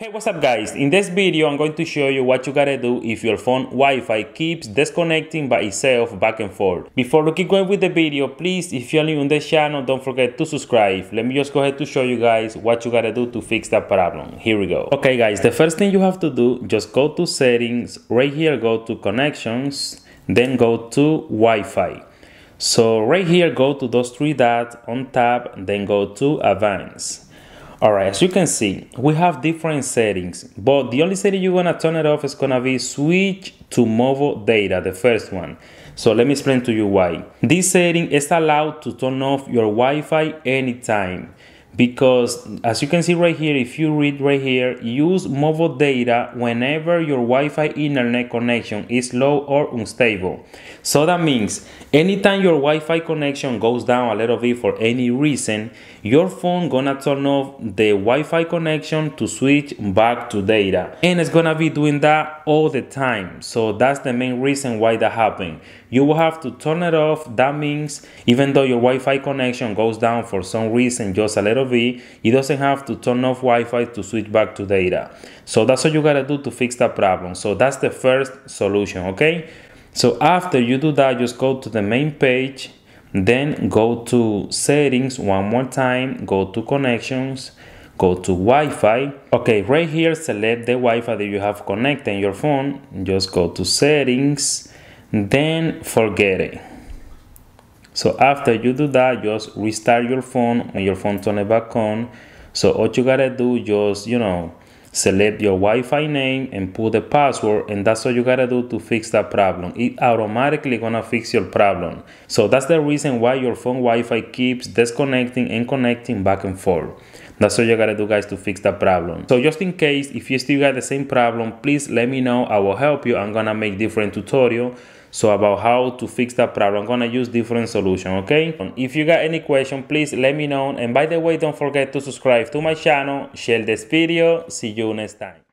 Hey what's up guys, in this video I'm going to show you what you gotta do if your phone Wi-Fi keeps disconnecting by itself back and forth. Before we keep going with the video, please if you're new on this channel don't forget to subscribe. Let me just go ahead to show you guys what you gotta do to fix that problem. Here we go. Okay guys, the first thing you have to do, just go to settings, right here go to connections, then go to Wi-Fi. So right here go to those three dots, on top, then go to advanced. All right, as you can see, we have different settings, but the only setting you're gonna turn it off is gonna be switch to mobile data, the first one. So let me explain to you why. This setting is allowed to turn off your Wi-Fi anytime because as you can see right here if you read right here use mobile data whenever your Wi-Fi internet connection is low or unstable so that means anytime your Wi-Fi connection goes down a little bit for any reason your phone gonna turn off the Wi-Fi connection to switch back to data and it's gonna be doing that all the time so that's the main reason why that happened you will have to turn it off that means even though your Wi-Fi connection goes down for some reason just a little it doesn't have to turn off Wi-Fi to switch back to data. So that's what you gotta do to fix that problem. So that's the first solution, okay? So after you do that, just go to the main page, then go to settings one more time, go to connections, go to Wi-Fi. Okay, right here, select the Wi-Fi that you have connected in your phone. Just go to settings, then forget it. So after you do that, just restart your phone and your phone turn it back on. So all you gotta do, just, you know, select your Wi-Fi name and put the password and that's all you gotta do to fix that problem. It automatically gonna fix your problem. So that's the reason why your phone Wi-Fi keeps disconnecting and connecting back and forth. That's all you gotta do guys to fix that problem. So just in case, if you still got the same problem, please let me know. I will help you. I'm gonna make different tutorial so about how to fix that problem i'm gonna use different solution okay if you got any question please let me know and by the way don't forget to subscribe to my channel share this video see you next time